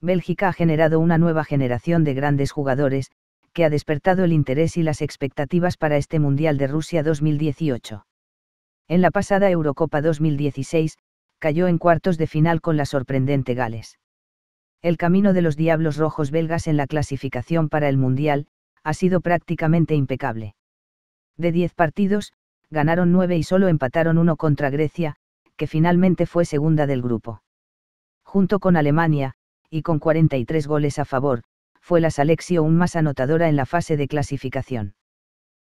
Bélgica ha generado una nueva generación de grandes jugadores, que ha despertado el interés y las expectativas para este Mundial de Rusia 2018. En la pasada Eurocopa 2016, cayó en cuartos de final con la sorprendente Gales el camino de los Diablos Rojos belgas en la clasificación para el Mundial, ha sido prácticamente impecable. De 10 partidos, ganaron 9 y solo empataron uno contra Grecia, que finalmente fue segunda del grupo. Junto con Alemania, y con 43 goles a favor, fue la Salexio un más anotadora en la fase de clasificación.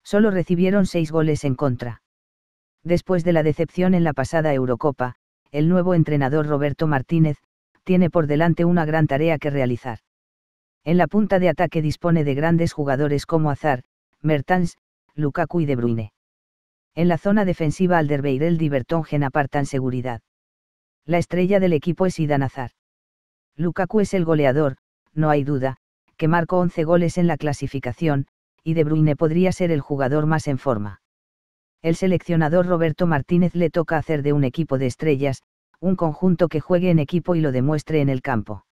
Solo recibieron 6 goles en contra. Después de la decepción en la pasada Eurocopa, el nuevo entrenador Roberto Martínez, tiene por delante una gran tarea que realizar. En la punta de ataque dispone de grandes jugadores como Azar, Mertens, Lukaku y De Bruyne. En la zona defensiva Alderweireld y Bertongen apartan seguridad. La estrella del equipo es Idan Azar. Lukaku es el goleador, no hay duda, que marcó 11 goles en la clasificación, y De Bruyne podría ser el jugador más en forma. El seleccionador Roberto Martínez le toca hacer de un equipo de estrellas, un conjunto que juegue en equipo y lo demuestre en el campo.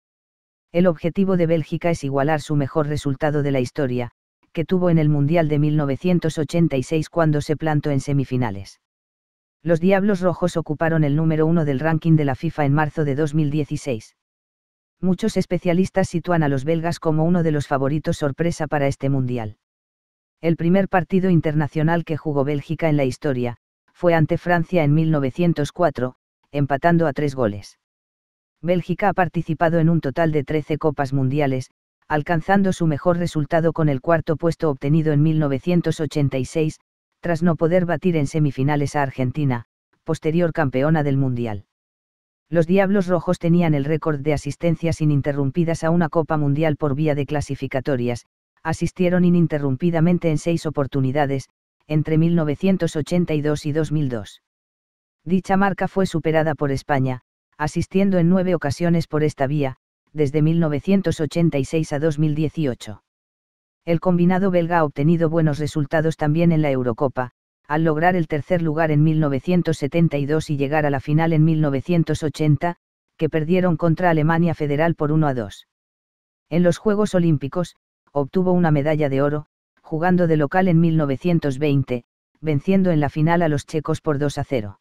El objetivo de Bélgica es igualar su mejor resultado de la historia, que tuvo en el Mundial de 1986 cuando se plantó en semifinales. Los Diablos Rojos ocuparon el número uno del ranking de la FIFA en marzo de 2016. Muchos especialistas sitúan a los belgas como uno de los favoritos sorpresa para este Mundial. El primer partido internacional que jugó Bélgica en la historia, fue ante Francia en 1904, empatando a tres goles. Bélgica ha participado en un total de 13 Copas Mundiales, alcanzando su mejor resultado con el cuarto puesto obtenido en 1986, tras no poder batir en semifinales a Argentina, posterior campeona del Mundial. Los Diablos Rojos tenían el récord de asistencias ininterrumpidas a una Copa Mundial por vía de clasificatorias, asistieron ininterrumpidamente en seis oportunidades, entre 1982 y 2002. Dicha marca fue superada por España, asistiendo en nueve ocasiones por esta vía, desde 1986 a 2018. El combinado belga ha obtenido buenos resultados también en la Eurocopa, al lograr el tercer lugar en 1972 y llegar a la final en 1980, que perdieron contra Alemania Federal por 1 a 2. En los Juegos Olímpicos, obtuvo una medalla de oro, jugando de local en 1920, venciendo en la final a los checos por 2 a 0.